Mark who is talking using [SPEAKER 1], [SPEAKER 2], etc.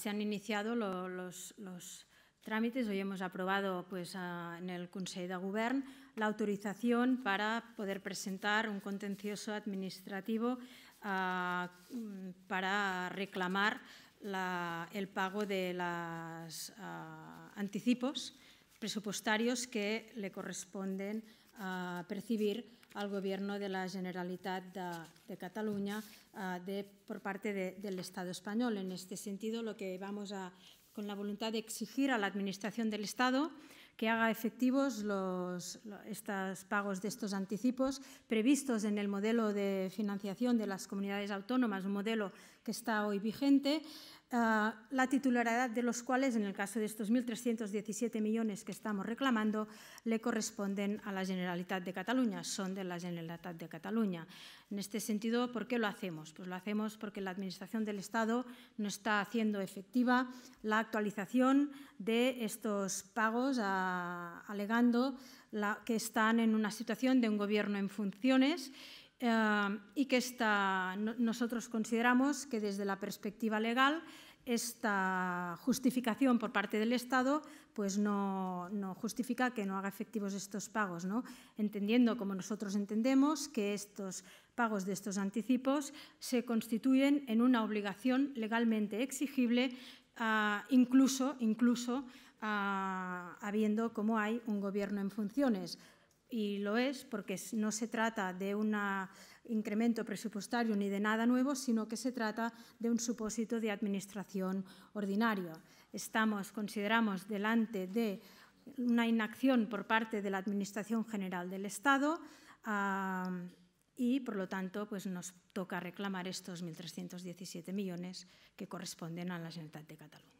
[SPEAKER 1] Se han iniciado los, trámites, hoy hemos aprobado pues, en el Consejo de Gobierno la autorización para poder presentar un contencioso administrativo para reclamar el pago de los anticipos presupuestarios que le corresponden a percibir al Gobierno de la Generalitat de, Cataluña eh, de, por parte del Estado español. En este sentido, lo que vamos a, con la voluntad de exigir a la Administración del Estado que haga efectivos los, estos pagos de estos anticipos previstos en el modelo de financiación de las comunidades autónomas, un modelo que está hoy vigente, eh, la titularidad de los cuales, en el caso de estos 1.317 millones que estamos reclamando, le corresponden a la Generalitat de Cataluña, son de la Generalitat de Cataluña. En este sentido, ¿por qué lo hacemos? Pues lo hacemos porque la Administración del Estado no está haciendo efectiva la actualización de estos pagos a alegando que están en una situación de un gobierno en funciones Em, y que esta nosotros consideramos que desde la perspectiva legal esta justificación por parte del Estado pues no, no, justifica que no haga efectivos estos pagos, ¿no? entendiendo, como nosotros entendemos, que estos pagos de estos anticipos se constituyen en una obligación legalmente exigible, ah, incluso, incluso ah, habiendo como hay un gobierno en funciones y lo es porque no se trata de un incremento presupuestario ni de nada nuevo, sino que se trata de un supósito de administración ordinario. Estamos, consideramos, delante de una inacción por parte de la Administración General del Estado y, por lo tanto, pues nos toca reclamar estos 1.317 millones que corresponden a la Generalitat de Cataluña.